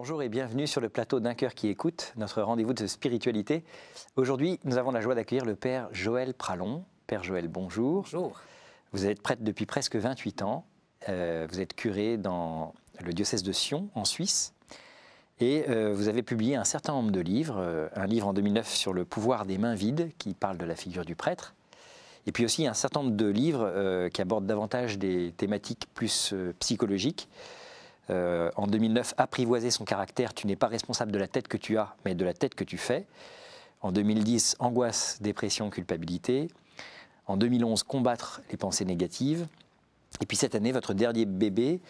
Bonjour et bienvenue sur le plateau d'un cœur qui écoute, notre rendez-vous de spiritualité. Aujourd'hui, nous avons la joie d'accueillir le Père Joël Pralon. Père Joël, bonjour. Bonjour. Vous êtes prêtre depuis presque 28 ans. Euh, vous êtes curé dans le diocèse de Sion, en Suisse. Et euh, vous avez publié un certain nombre de livres. Euh, un livre en 2009 sur le pouvoir des mains vides, qui parle de la figure du prêtre. Et puis aussi un certain nombre de livres qui abordent davantage des thématiques plus psychologiques. Euh, en 2009, apprivoiser son caractère, tu n'es pas responsable de la tête que tu as, mais de la tête que tu fais. En 2010, angoisse, dépression, culpabilité. En 2011, combattre les pensées négatives. Et puis cette année, votre dernier bébé,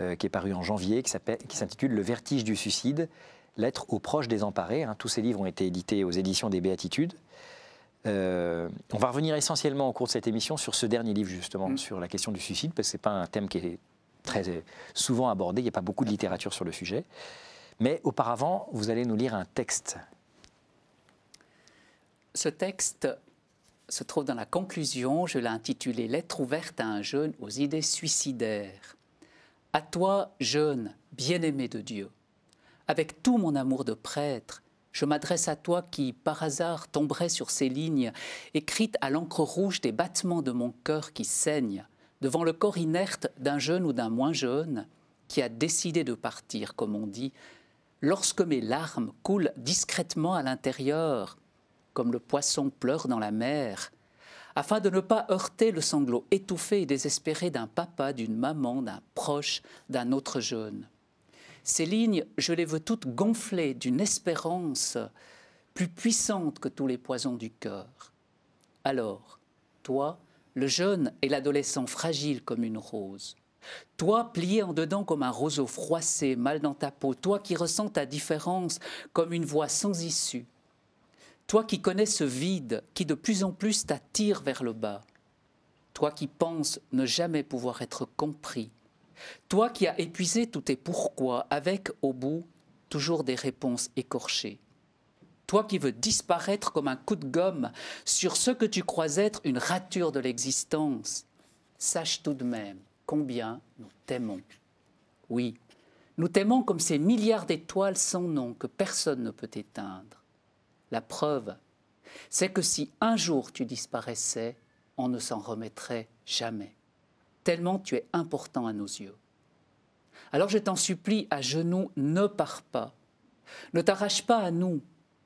euh, qui est paru en janvier, qui s'intitule Le vertige du suicide, Lettre aux proches désemparés. emparés hein, ». tous ces livres ont été édités aux éditions des Béatitudes. Euh, on va revenir essentiellement au cours de cette émission sur ce dernier livre, justement, mm. sur la question du suicide, parce que ce n'est pas un thème qui est très euh, souvent abordé, il n'y a pas beaucoup de littérature sur le sujet. Mais auparavant, vous allez nous lire un texte. Ce texte se trouve dans la conclusion, je l'ai intitulé Lettre ouverte à un jeune aux idées suicidaires. À toi, jeune, bien-aimé de Dieu, avec tout mon amour de prêtre, je m'adresse à toi qui, par hasard, tomberais sur ces lignes, écrites à l'encre rouge des battements de mon cœur qui saigne, devant le corps inerte d'un jeune ou d'un moins jeune qui a décidé de partir, comme on dit, lorsque mes larmes coulent discrètement à l'intérieur, comme le poisson pleure dans la mer, afin de ne pas heurter le sanglot étouffé et désespéré d'un papa, d'une maman, d'un proche, d'un autre jeune. Ces lignes, je les veux toutes gonflées d'une espérance plus puissante que tous les poisons du cœur. Alors, toi, le jeune et l'adolescent fragile comme une rose. Toi plié en dedans comme un roseau froissé, mal dans ta peau, toi qui ressens ta différence comme une voix sans issue, toi qui connais ce vide qui de plus en plus t'attire vers le bas, toi qui penses ne jamais pouvoir être compris, toi qui as épuisé tout tes pourquoi avec au bout toujours des réponses écorchées. Toi qui veux disparaître comme un coup de gomme sur ce que tu crois être une rature de l'existence, sache tout de même combien nous t'aimons. Oui, nous t'aimons comme ces milliards d'étoiles sans nom que personne ne peut éteindre. La preuve, c'est que si un jour tu disparaissais, on ne s'en remettrait jamais, tellement tu es important à nos yeux. Alors je t'en supplie, à genoux, ne pars pas. Ne t'arrache pas à nous,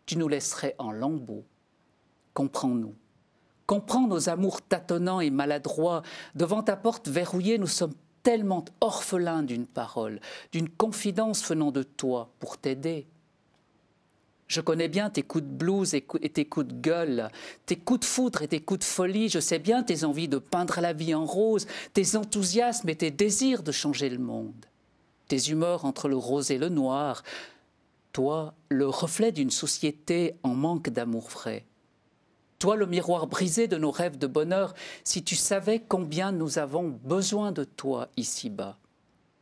tu nous laisserais en lambeaux. Comprends-nous. Comprends nos amours tâtonnants et maladroits. Devant ta porte verrouillée, nous sommes tellement orphelins d'une parole, d'une confidence venant de toi pour t'aider. Je connais bien tes coups de blouse et, tes coups de gueule, tes coups de foudre et tes coups de folie. Je sais bien tes envies de peindre la vie en rose, tes enthousiasmes et tes désirs de changer le monde, tes humeurs entre le rose et le noir, toi le reflet d'une société en manque d'amour vrai. Toi le miroir brisé de nos rêves de bonheur, si tu savais combien nous avons besoin de toi ici-bas.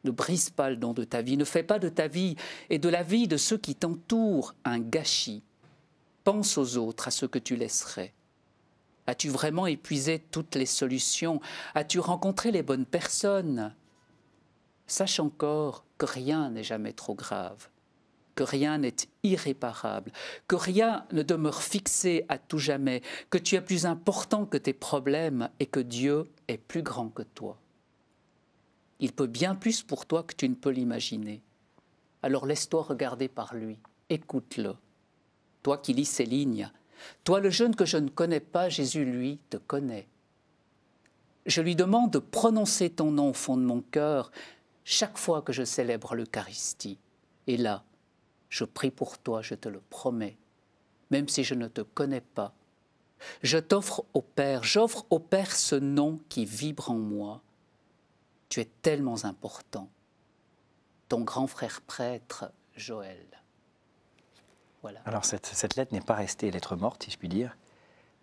Ne brise pas le don de ta vie, ne fais pas de ta vie et de la vie de ceux qui t'entourent un gâchis. Pense aux autres, à ce que tu laisserais. As-tu vraiment épuisé toutes les solutions As-tu rencontré les bonnes personnes Sache encore que rien n'est jamais trop grave que rien n'est irréparable, que rien ne demeure fixé à tout jamais, que tu es plus important que tes problèmes et que Dieu est plus grand que toi. Il peut bien plus pour toi que tu ne peux l'imaginer. Alors laisse-toi regarder par lui, écoute-le. Toi qui lis ces lignes, toi le jeune que je ne connais pas, Jésus lui te connaît. Je lui demande de prononcer ton nom au fond de mon cœur chaque fois que je célèbre l'Eucharistie. Et là, je prie pour toi, je te le promets, même si je ne te connais pas. Je t'offre au Père, j'offre au Père ce nom qui vibre en moi. Tu es tellement important. Ton grand frère prêtre, Joël. Voilà. Alors cette, lettre n'est pas restée lettre morte, si je puis dire.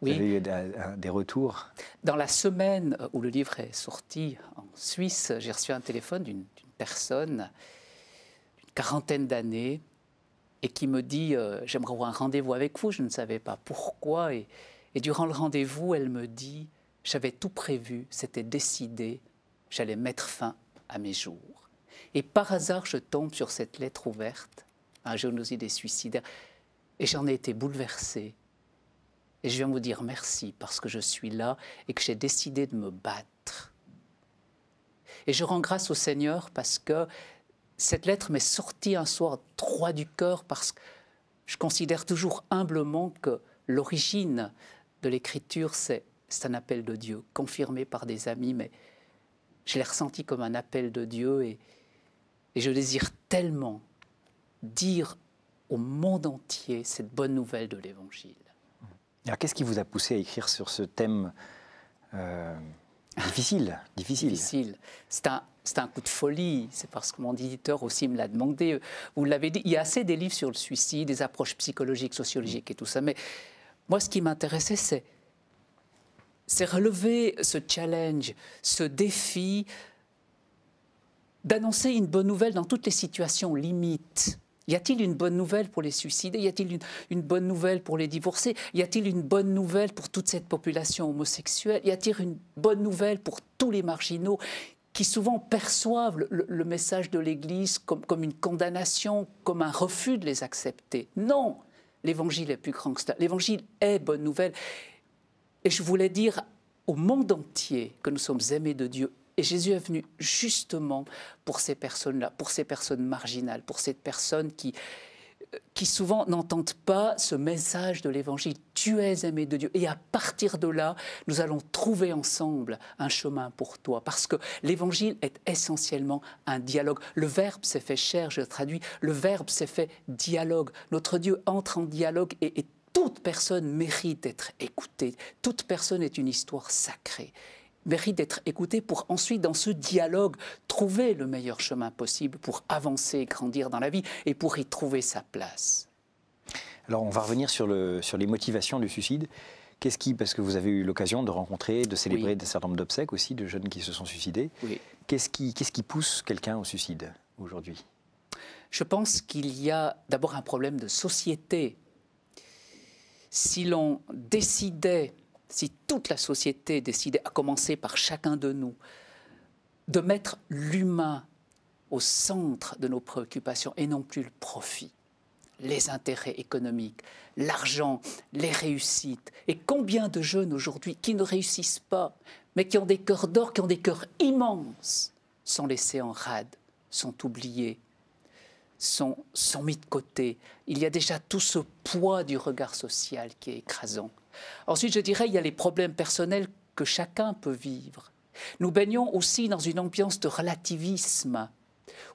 Oui. Vous avez eu euh, des retours Dans la semaine où le livre est sorti en Suisse, j'ai reçu un téléphone d'une personne d'une quarantaine d'années et qui me dit euh, J'aimerais avoir un rendez-vous avec vous. Je ne savais pas pourquoi. Et, durant le rendez-vous, elle me dit J'avais tout prévu, c'était décidé, j'allais mettre fin à mes jours. Et par hasard, je tombe sur cette lettre ouverte, un génocide et suicidaire, et j'en ai été bouleversée. Et je viens vous dire merci parce que je suis là et que j'ai décidé de me battre. Et je rends grâce au Seigneur parce que cette lettre m'est sortie un soir droit du cœur parce que je considère toujours humblement que l'origine de l'écriture, c'est un appel de Dieu, confirmé par des amis, mais je l'ai ressenti comme un appel de Dieu et, je désire tellement dire au monde entier cette bonne nouvelle de l'Évangile. Alors qu'est-ce qui vous a poussé à écrire sur ce thème euh, difficile, difficile Difficile. C'est un, c'est un coup de folie. C'est parce que mon éditeur aussi me l'a demandé. Vous l'avez dit, il y a assez des livres sur le suicide, des approches psychologiques, sociologiques et tout ça. Mais moi, ce qui m'intéressait, c'est c'est relever ce challenge, ce défi d'annoncer une bonne nouvelle dans toutes les situations limites. Y a-t-il une bonne nouvelle pour les suicidés Y a-t-il une, une, bonne nouvelle pour les divorcés Y a-t-il une bonne nouvelle pour toute cette population homosexuelle Y a-t-il une bonne nouvelle pour tous les marginaux qui souvent perçoivent le, message de l'Église comme, comme une condamnation, comme un refus de les accepter. Non, l'Évangile est plus grand que cela. L'Évangile est bonne nouvelle. Et je voulais dire au monde entier que nous sommes aimés de Dieu. Et Jésus est venu justement pour ces personnes-là, pour ces personnes marginales, pour ces personnes qui, qui souvent n'entendent pas ce message de l'Évangile. Tu es aimé de Dieu. Et à partir de là, nous allons trouver ensemble un chemin pour toi. Parce que l'Évangile est essentiellement un dialogue. Le Verbe s'est fait cher, je traduis. Le Verbe s'est fait dialogue. Notre Dieu entre en dialogue et toute personne mérite d'être écoutée. Toute personne est une histoire sacrée mérite d'être écouté pour ensuite, dans ce dialogue, trouver le meilleur chemin possible pour avancer et grandir dans la vie et pour y trouver sa place. Alors on va revenir sur, le, sur les motivations du suicide. Qu'est-ce qui, parce que vous avez eu l'occasion de rencontrer, de célébrer oui. un certain nombre d'obsèques aussi, de jeunes qui se sont suicidés, qu'est-ce qui, qu'est-ce qui pousse quelqu'un au suicide aujourd'hui Je pense qu'il y a d'abord un problème de société. Si l'on décidait si toute la société décidait, à commencer par chacun de nous, de mettre l'humain au centre de nos préoccupations et non plus le profit, les intérêts économiques, l'argent, les réussites. Et combien de jeunes aujourd'hui qui ne réussissent pas, mais qui ont des cœurs d'or, qui ont des cœurs immenses, sont laissés en rade, sont oubliés, sont, sont mis de côté. Il y a déjà tout ce poids du regard social qui est écrasant. Ensuite, je dirais, il y a les problèmes personnels que chacun peut vivre. Nous baignons aussi dans une ambiance de relativisme,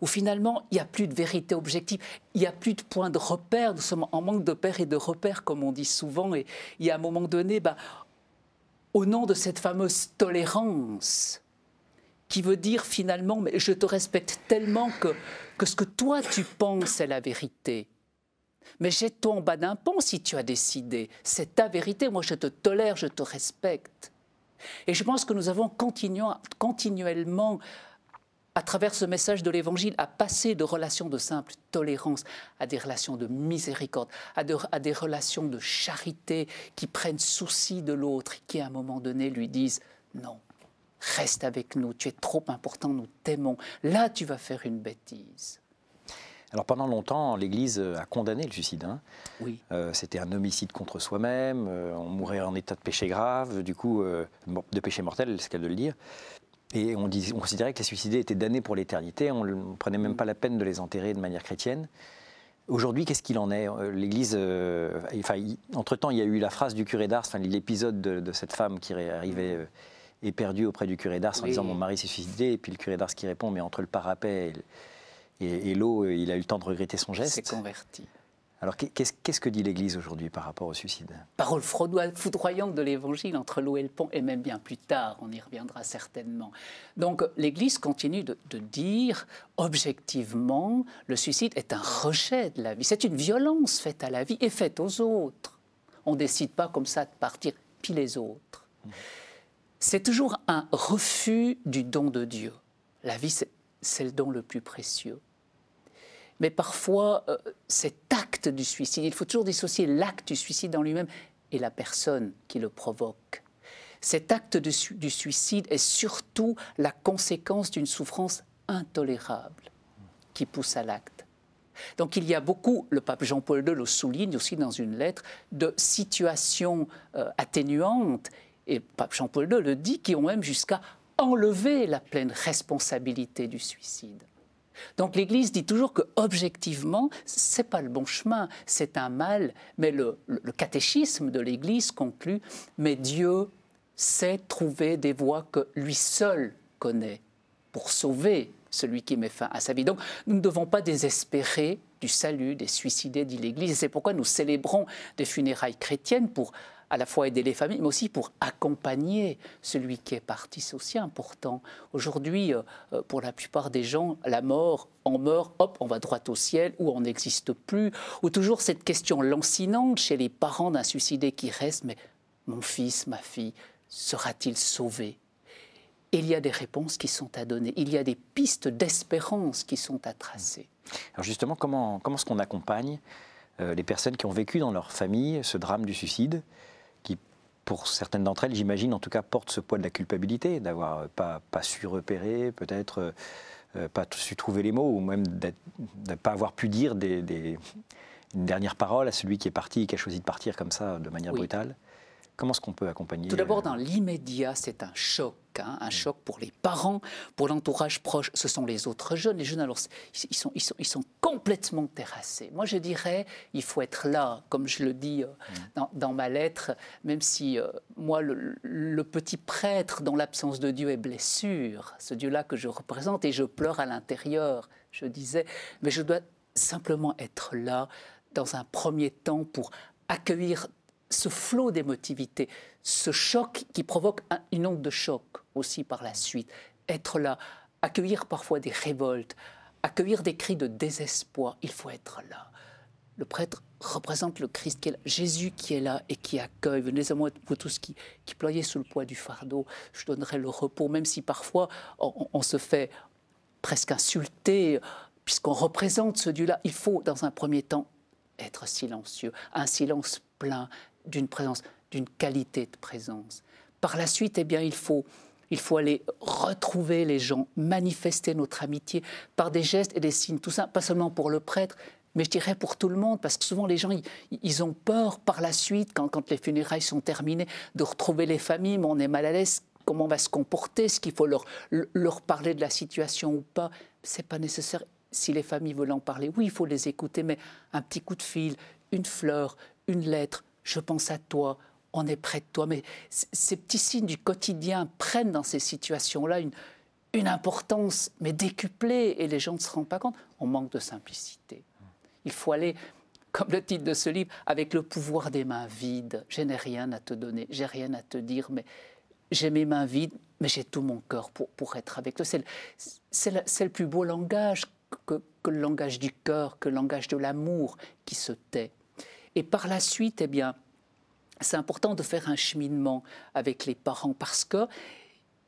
où finalement, il n'y a plus de vérité objective, il n'y a plus de point de repère, nous sommes en manque de père et de repères, comme on dit souvent, et il y a un moment donné, ben, au nom de cette fameuse tolérance, qui veut dire finalement, mais je te respecte tellement que ce que toi tu penses est la vérité. Mais jette-toi en bas d'un pont si tu as décidé. C'est ta vérité. Moi, je te tolère, je te respecte. Et je pense que nous avons continuellement, à travers ce message de l'Évangile, à passer de relations de simple tolérance à des relations de miséricorde, à, des relations de charité qui prennent souci de l'autre et qui, à un moment donné, lui disent non. Reste avec nous, tu es trop important, nous t'aimons. Là, tu vas faire une bêtise. Alors pendant longtemps, l'Église euh, a condamné le suicide. Hein. Oui. Euh, c'était un homicide contre soi-même, euh, on mourait en état de péché grave, du coup, de péché mortel, c'est qu'elle de le dire. Et on, considérait que les suicidés étaient damnés pour l'éternité, on ne prenait même pas la peine de les enterrer de manière chrétienne. Aujourd'hui, qu'est-ce qu'il en est L'Église. entre-temps, il y a eu la phrase du curé d'Ars, l'épisode de, cette femme qui arrivait mm. éperdue auprès du curé d'Ars en disant Mon mari s'est suicidé, et puis le curé d'Ars qui répond Mais entre le parapet et, l'eau, euh, il a eu le temps de regretter son geste. s'est converti. Alors qu'est-ce que dit l'Église aujourd'hui par rapport au suicide Parole foudroyante de l'Évangile entre l'eau et le pont, et même bien plus tard, on y reviendra certainement. Donc l'Église continue de, dire, objectivement, le suicide est un rejet de la vie, c'est une violence faite à la vie et faite aux autres. On ne décide pas comme ça de partir, puis les autres. Mmh. C'est toujours un refus du don de Dieu. La vie, c'est c'est le don le plus précieux. Mais parfois, euh, cet acte du suicide, il faut toujours dissocier l'acte du suicide en lui-même et la personne qui le provoque. Cet acte du suicide est surtout la conséquence d'une souffrance intolérable qui pousse à l'acte. Donc il y a beaucoup, le pape Jean-Paul II le souligne aussi dans une lettre, de situations euh, atténuantes, et pape Jean-Paul II le dit, qui ont même jusqu'à enlever la pleine responsabilité du suicide. Donc l'Église dit toujours que objectivement, c'est pas le bon chemin, c'est un mal, mais le, catéchisme de l'Église conclut mais Dieu sait trouver des voies que lui seul connaît pour sauver celui qui met fin à sa vie. Donc nous ne devons pas désespérer du salut des suicidés, dit l'Église. C'est pourquoi nous célébrons des funérailles chrétiennes pour à la fois aider les familles, mais aussi pour accompagner celui qui est parti. C'est aussi important. Aujourd'hui, euh, euh, pour la plupart des gens, la mort, on meurt, hop, on va droit au ciel, ou on n'existe plus, ou toujours cette question lancinante chez les parents d'un suicidé qui reste, mais mon fils, ma fille, sera-t-il sauvé il y a des réponses qui sont à donner, il y a des pistes d'espérance qui sont à tracer. Alors justement, comment, comment est-ce qu'on accompagne euh, les personnes qui ont vécu dans leur famille ce drame du suicide pour certaines d'entre elles, j'imagine, en tout cas, portent ce poids de la culpabilité, d'avoir euh, pas, pas su repérer, peut-être euh, euh, pas su trouver les mots, ou même de ne pas avoir pu dire des, une dernière parole à celui qui est parti qui a choisi de partir comme ça, de manière brutale. Comment est-ce qu'on peut accompagner Tout d'abord, euh, dans l'immédiat, c'est un choc. Hein, un mm. choc pour les parents, pour l'entourage proche. Ce sont les autres jeunes. Les jeunes, alors, ils sont, ils sont, ils sont complètement terrassés. Moi, je dirais, il faut être là, comme je le dis euh, mm. dans, ma lettre, même si euh, moi, le, le, petit prêtre dans l'absence de Dieu est blessure, ce Dieu-là que je représente, et je pleure à l'intérieur, je disais, mais je dois simplement être là dans un premier temps pour accueillir ce flot d'émotivité, ce choc qui provoque une onde de choc aussi par la suite, être là, accueillir parfois des révoltes, accueillir des cris de désespoir, il faut être là. Le prêtre représente le Christ, qui est là, Jésus qui est là et qui accueille. Venez à moi, vous tous qui, qui ployez sous le poids du fardeau, je donnerai le repos, même si parfois on, on se fait presque insulter, puisqu'on représente ce Dieu-là. Il faut, dans un premier temps, être silencieux, un silence plein, d'une présence, d'une qualité de présence. Par la suite, eh bien, il faut, il faut aller retrouver les gens, manifester notre amitié par des gestes et des signes, tout ça, pas seulement pour le prêtre, mais je dirais pour tout le monde, parce que souvent les gens, ils, ont peur par la suite, quand, quand, les funérailles sont terminées, de retrouver les familles, mais on est mal à l'aise, comment on va se comporter, est-ce qu'il faut leur, leur parler de la situation ou pas C'est pas nécessaire. Si les familles veulent en parler, oui, il faut les écouter, mais un petit coup de fil, une fleur, une lettre, je pense à toi, on est près de toi. Mais ces petits signes du quotidien prennent dans ces situations-là une, importance, mais décuplée, et les gens ne se rendent pas compte. On manque de simplicité. Il faut aller, comme le titre de ce livre, avec le pouvoir des mains vides. Je n'ai rien à te donner, j'ai rien à te dire, mais j'ai mes mains vides, mais j'ai tout mon cœur pour, être avec toi. C'est le, plus beau langage que, que le langage du cœur, que le langage de l'amour qui se tait. Et par la suite, eh bien, c'est important de faire un cheminement avec les parents parce que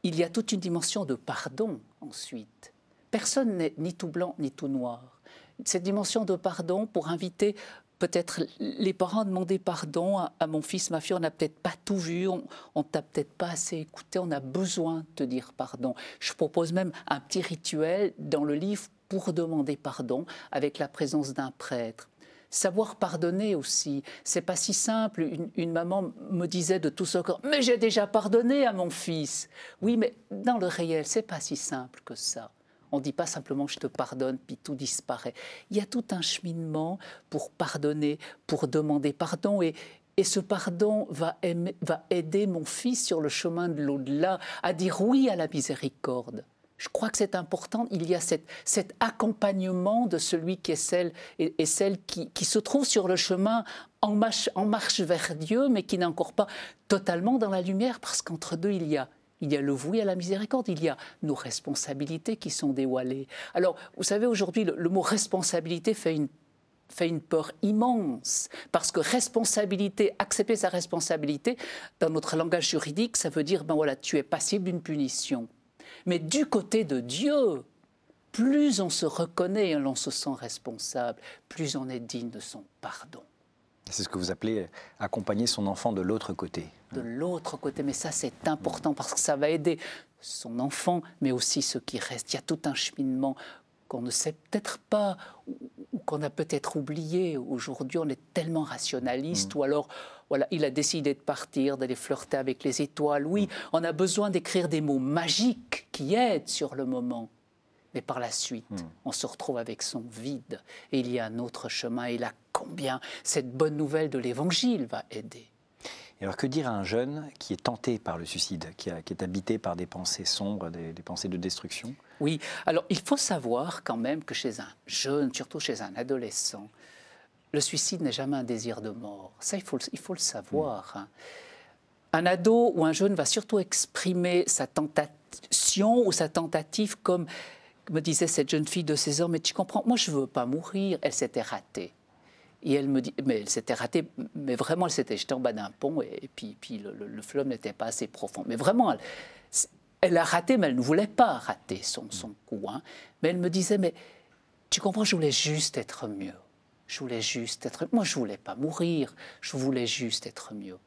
il y a toute une dimension de pardon ensuite. Personne n'est ni tout blanc ni tout noir. Cette dimension de pardon pour inviter peut-être les parents à demander pardon à, mon fils, ma fille, on n'a peut-être pas tout vu, on, ne t'a peut-être pas assez écouté, on a besoin de te dire pardon. Je propose même un petit rituel dans le livre pour demander pardon avec la présence d'un prêtre savoir pardonner aussi. C'est pas si simple. Une, maman me disait de tout son corps Mais j'ai déjà pardonné à mon fils. Oui, mais dans le réel, c'est pas si simple que ça. On ne dit pas simplement je te pardonne, puis tout disparaît. Il y a tout un cheminement pour pardonner, pour demander pardon. Et, ce pardon va, va aider mon fils sur le chemin de l'au-delà à dire oui à la miséricorde. Je crois que c'est important. Il y a cet accompagnement de celui qui est celle et, celle qui, se trouve sur le chemin en marche, vers Dieu, mais qui n'est encore pas totalement dans la lumière, parce qu'entre deux, il y a il y a le voué à la miséricorde, il y a nos responsabilités qui sont dévoilées. Alors, vous savez, aujourd'hui, le, mot responsabilité fait une, fait une peur immense, parce que responsabilité, accepter sa responsabilité, dans notre langage juridique, ça veut dire, ben voilà, tu es passible d'une punition. Mais du côté de Dieu, plus on se reconnaît et l'on se sent responsable, plus on est digne de son pardon. C'est ce que vous appelez accompagner son enfant de l'autre côté. De l'autre côté, mais ça c'est important parce que ça va aider son enfant, mais aussi ceux qui restent. Il y a tout un cheminement qu'on ne sait peut-être pas ou qu'on a peut-être oublié. Aujourd'hui, on est tellement rationaliste mmh. ou alors il a décidé de partir, d'aller flirter avec les étoiles. Oui, mm. on a besoin d'écrire des mots magiques qui aident sur le moment. Mais par la suite, mm. on se retrouve avec son vide. Et il y a un autre chemin. Et là, combien cette bonne nouvelle de l'Évangile va aider alors que dire à un jeune qui est tenté par le suicide, qui, est habité par des pensées sombres, des pensées de destruction Oui, alors il faut savoir quand même que chez un jeune, surtout chez un adolescent, le suicide n'est jamais un désir de mort. Ça, il faut, il faut le savoir. Mm. Hein. Un ado ou un jeune va surtout exprimer sa tentation ou sa tentative comme me disait cette jeune fille de 16 ans, mais tu comprends, moi je ne veux pas mourir, elle s'était ratée. Et elle me dit, mais elle s'était ratée, mais vraiment, elle s'était jetée en bas d'un pont, et, puis, le, fleuve n'était pas assez profond. Mais vraiment, elle, a raté, mais elle ne voulait pas rater son, mm. coup. Hein. Mais elle me disait, mais tu comprends, je voulais juste être mieux. Je voulais juste être. Moi, je voulais pas mourir. Je voulais juste être mieux.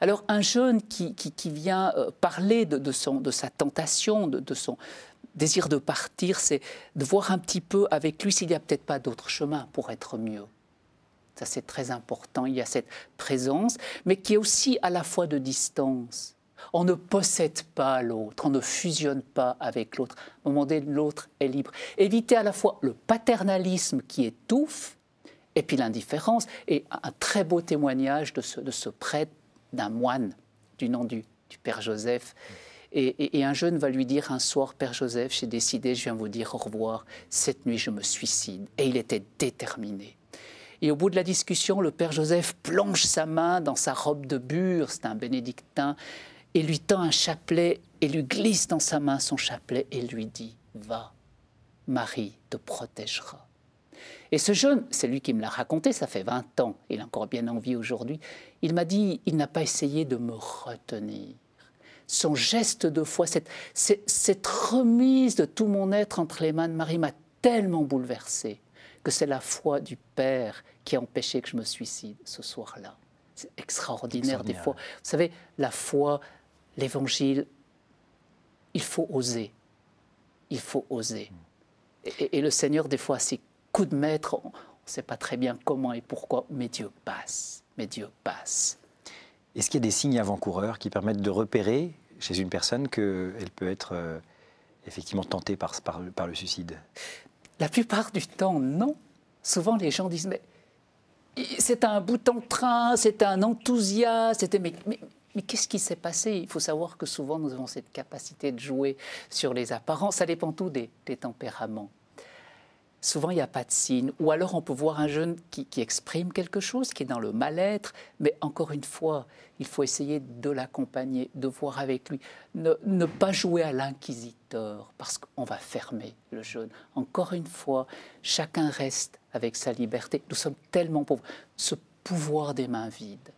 Alors, un jeune qui, qui, vient euh, parler de, son, de sa tentation, de, son désir de partir, c'est de voir un petit peu avec lui s'il n'y a peut-être pas d'autre chemin pour être mieux. Ça, c'est très important. Il y a cette présence, mais qui est aussi à la fois de distance. On ne possède pas l'autre, on ne fusionne pas avec l'autre. Au moment donné, l'autre est libre. Éviter à la fois le paternalisme qui étouffe et puis l'indifférence. Et un très beau témoignage de ce, de ce prêtre d'un moine du nom du, du Père Joseph. Et, et, un jeune va lui dire un soir, Père Joseph, j'ai décidé, je viens vous dire au revoir, cette nuit je me suicide. Et il était déterminé. Et au bout de la discussion, le Père Joseph plonge sa main dans sa robe de bure, c'est un bénédictin, et lui tend un chapelet, et lui glisse dans sa main son chapelet, et lui dit, va, Marie te protégera. Et ce jeune, c'est lui qui me l'a raconté, ça fait 20 ans, il a encore bien envie aujourd'hui, il m'a dit, il n'a pas essayé de me retenir. Son geste de foi, cette, cette, remise de tout mon être entre les mains de Marie m'a tellement bouleversé que c'est la foi du Père qui a empêché que je me suicide ce soir-là. C'est extraordinaire, des fois. Vous savez, la foi, l'évangile, il faut oser. Il faut oser. Mm. Et, le Seigneur, des fois, c'est de mettre, on ne sait pas très bien comment et pourquoi, mais Dieu passe, mais Dieu passe. Est-ce qu'il y a des signes avant-coureurs qui permettent de repérer chez une personne qu'elle peut être euh, effectivement tentée par, par, le suicide La plupart du temps, non. Souvent, les gens disent, mais c'est un bout en train, c'est un enthousiasme, mais, qu'est-ce qui s'est passé Il faut savoir que souvent nous avons cette capacité de jouer sur les apparences, ça dépend tout des tempéraments souvent il n'y a pas de signe. Ou alors on peut voir un jeune qui, exprime quelque chose, qui est dans le mal-être, mais encore une fois, il faut essayer de l'accompagner, de voir avec lui. Ne, pas jouer à l'inquisiteur, parce qu'on va fermer le jeune. Encore une fois, chacun reste avec sa liberté. Nous sommes tellement pauvres. Ce pouvoir des mains vides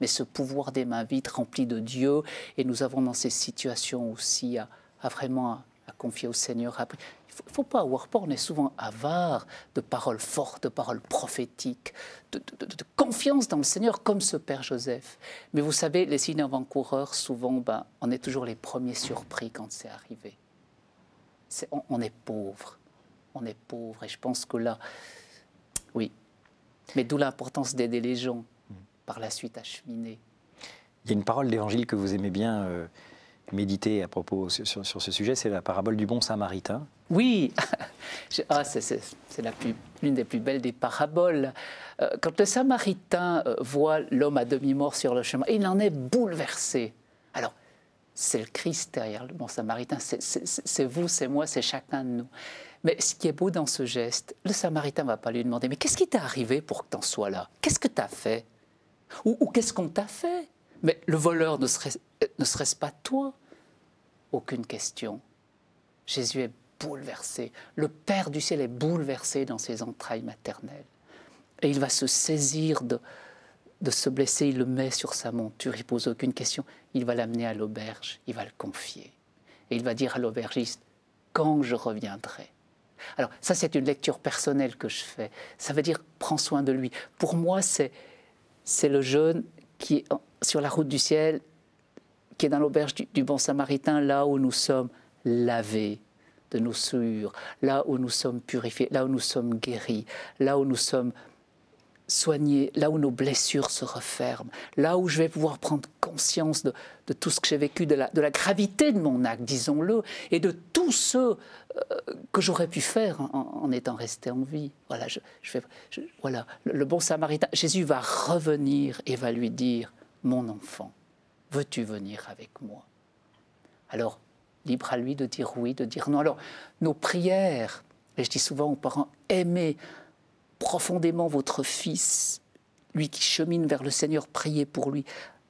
mais ce pouvoir des mains vides rempli de Dieu. Et nous avons dans ces situations aussi à vraiment confier au Seigneur après. Il ne faut pas avoir peur, on est souvent avare de paroles fortes, de paroles prophétiques, de, confiance dans le Seigneur comme ce Père Joseph. Mais vous savez, les signes avant-coureurs, souvent, ben, on est toujours les premiers surpris quand c'est arrivé. on, est pauvre, on est pauvre. Et je pense que là, oui. Mais d'où l'importance d'aider les gens mm. par la suite à cheminer. Il y a une parole d'évangile que vous aimez bien. Euh, – Méditer à propos sur, ce sujet, c'est la parabole du bon samaritain. Oui, ah, c'est l'une des plus belles des paraboles. Euh, quand le samaritain euh, voit l'homme à demi-mort sur le chemin, il en est bouleversé. Alors, c'est le Christ derrière le bon samaritain, c'est vous, c'est moi, c'est chacun de nous. Mais ce qui est beau dans ce geste, le samaritain ne va pas lui demander, mais qu'est-ce qui t'est arrivé pour que t'en sois là Qu'est-ce que t'as fait ou qu'est-ce qu'on t'a fait mais le voleur ne serait-ce pas toi Aucune question. Jésus est bouleversé. Le Père du ciel est bouleversé dans ses entrailles maternelles. Et il va se saisir de, de ce blessé, il le met sur sa monture, il pose aucune question. Il va l'amener à l'auberge, il va le confier. Et il va dire à l'aubergiste, quand je reviendrai Alors ça, c'est une lecture personnelle que je fais. Ça veut dire, prends soin de lui. Pour moi, c'est le jeûne, qui est sur la route du ciel, qui est dans l'auberge du, bon samaritain, là où nous sommes lavés de nos souillures, là où nous sommes purifiés, là où nous sommes guéris, là où nous sommes soignés, là où nos blessures se referment, là où je vais pouvoir prendre conscience de, tout ce que j'ai vécu, de la, de la gravité de mon acte, disons-le, et de tout tout ce euh, que j'aurais pu faire en, étant resté en vie. Voilà, je, fais, voilà le, le bon samaritain. Jésus va revenir et va lui dire, mon enfant, veux-tu venir avec moi Alors, libre à lui de dire oui, de dire non. Alors, nos prières, et je dis souvent aux parents, aimez profondément votre fils, lui qui chemine vers le Seigneur, priez pour lui.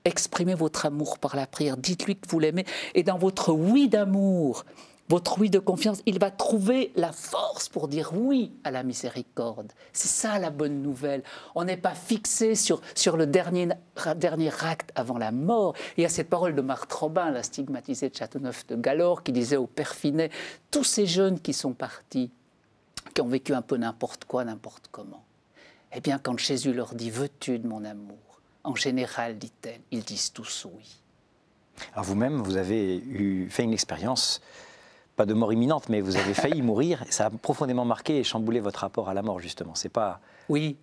Exprimez votre amour par la prière, dites-lui que vous l'aimez, et dans votre oui d'amour, votre oui de confiance, il va trouver la force pour dire oui à la miséricorde. C'est ça la bonne nouvelle. On n'est pas fixé sur, sur le dernier, dernier acte avant la mort. Il y a cette parole de Marc Robin, la stigmatisée de Châteauneuf de Galore, qui disait au Père Finet, tous ces jeunes qui sont partis, qui ont vécu un peu n'importe quoi, n'importe comment, eh bien quand Jésus leur dit, veux-tu de mon amour En général, dit-elle, ils disent tous oui. Alors vous-même, vous avez eu, fait une expérience pas de mort imminente, mais vous avez failli mourir. Ça a profondément marqué et chamboulé votre rapport à la mort, justement. C'est pas. Oui.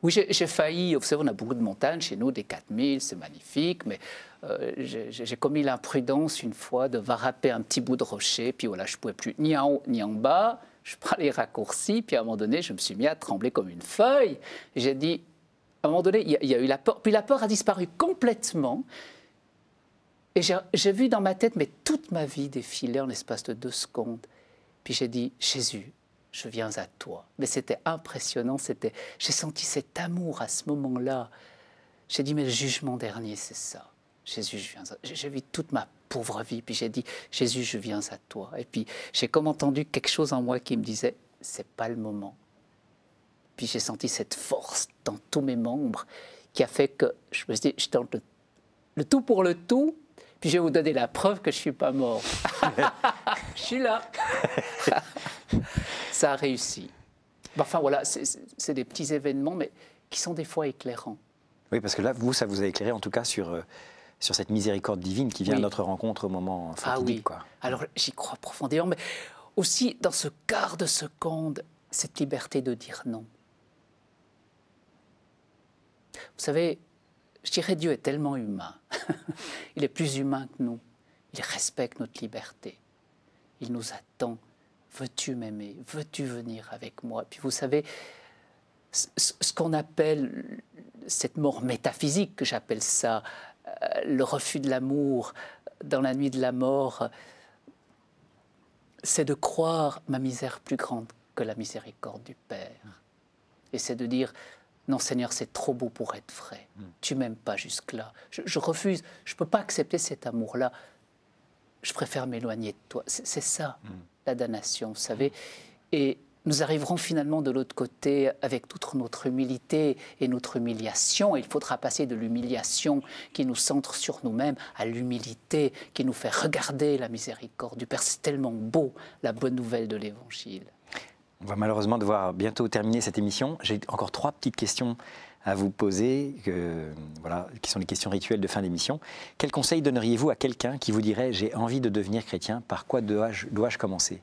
Oui, j'ai failli. Vous savez, on a beaucoup de montagnes chez nous, des 4000, c'est magnifique, mais euh, j'ai commis l'imprudence une fois de varaper un petit bout de rocher, puis voilà, je ne pouvais plus ni en haut ni en bas. Je prends les raccourcis, puis à un moment donné, je me suis mis à trembler comme une feuille. J'ai dit, à un moment donné, y, il y, a eu la peur. Puis la peur a disparu complètement. Et j'ai vu dans ma tête, mais toute ma vie défiler en l'espace de deux secondes. Puis j'ai dit, Jésus, je viens à toi. Mais c'était impressionnant, c'était, j'ai senti cet amour à ce moment-là. J'ai dit, mais le jugement dernier, c'est ça. Jésus, je viens à J'ai vu toute ma pauvre vie, puis j'ai dit, Jésus, je viens à toi. Et puis j'ai comme entendu quelque chose en moi qui me disait, c'est pas le moment. Puis j'ai senti cette force dans tous mes membres qui a fait que je me suis dit, je tente le tout pour le tout, je vais vous donner la preuve que je ne suis pas mort. je suis là. ça a réussi. Enfin voilà, c'est des petits événements, mais qui sont des fois éclairants. Oui, parce que là, vous, ça vous a éclairé en tout cas sur, euh, sur cette miséricorde divine qui vient de à notre rencontre au moment ah fatidique. Ah oui, alors j'y crois profondément, mais aussi dans ce quart de seconde, cette liberté de dire non. Vous savez, je dirais Dieu est tellement humain il est plus humain que nous. Il respecte notre liberté. Il nous attend. Veux-tu m'aimer Veux-tu venir avec moi Puis vous savez, ce qu'on appelle cette mort métaphysique, que j'appelle ça, euh, le refus de l'amour dans la nuit de la mort, c'est de croire ma misère plus grande que la miséricorde du Père. Et c'est de dire, non, Seigneur, c'est trop beau pour être vrai. Hmm. Tu m'aimes pas jusque-là. Je, refuse. Je ne peux pas accepter cet amour-là. Je préfère m'éloigner de toi. C'est ça, hmm. la damnation, vous savez. Et nous arriverons finalement de l'autre côté avec toute notre humilité et notre humiliation. Il faudra passer de l'humiliation qui nous centre sur nous-mêmes à l'humilité qui nous fait regarder la miséricorde du Père. C'est tellement beau, la bonne nouvelle de l'Évangile. On va malheureusement devoir bientôt terminer cette émission. J'ai encore trois petites questions à vous poser, voilà, qui sont les questions rituelles de fin d'émission. Quel conseil donneriez-vous à quelqu'un qui vous dirait j'ai envie de devenir chrétien Par quoi dois-je commencer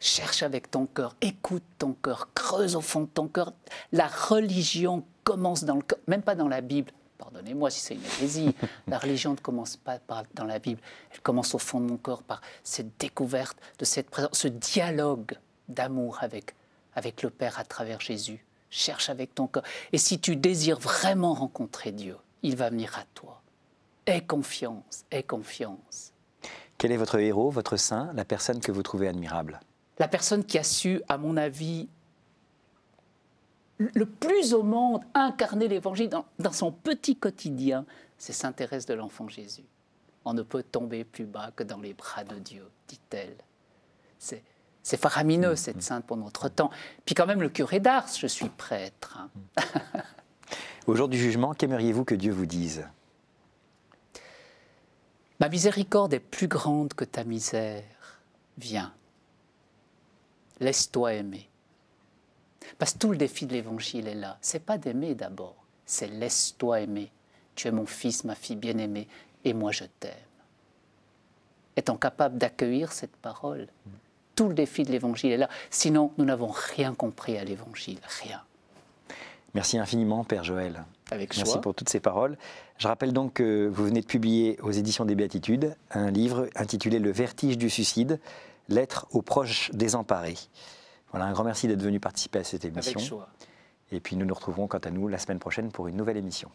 Cherche avec ton cœur, écoute ton cœur, creuse au fond de ton cœur. La religion commence dans le cœur, même pas dans la Bible. Pardonnez-moi si c'est une hérésie. la religion ne commence pas dans la Bible. Elle commence au fond de mon corps par cette découverte de cette présence, ce dialogue d'amour avec avec le Père à travers Jésus. Cherche avec ton corps. Et si tu désires vraiment rencontrer Dieu, il va venir à toi. Aie confiance, aie confiance. Quel est votre héros, votre saint, la personne que vous trouvez admirable La personne qui a su, à mon avis, le plus au monde incarner l'Évangile dans, son petit quotidien, c'est Sainte Thérèse de l'Enfant Jésus. On ne peut tomber plus bas que dans les bras de Dieu, dit-elle. C'est c'est faramineux, mm, cette mm. sainte, pour notre temps. Puis quand même, le curé d'Ars, je suis prêtre. Au jour du jugement, qu'aimeriez-vous que Dieu vous dise Ma miséricorde est plus grande que ta misère. Viens, laisse-toi aimer. Parce que tout le défi de l'Évangile est là. C'est pas d'aimer d'abord, c'est laisse-toi aimer. Tu es mon fils, ma fille bien-aimée, et moi je t'aime. Étant capable d'accueillir cette parole, mm. Tout le défi de l'Évangile est là. Sinon, nous n'avons rien compris à l'Évangile, rien. Merci infiniment, Père Joël. Avec Merci pour toutes ces paroles. Je rappelle donc que vous venez de publier aux éditions des Béatitudes un livre intitulé Le vertige du suicide, lettre aux proches désemparés. Voilà, un grand merci d'être venu participer à cette émission. Avec Et puis nous nous retrouvons quant à nous la semaine prochaine pour une nouvelle émission.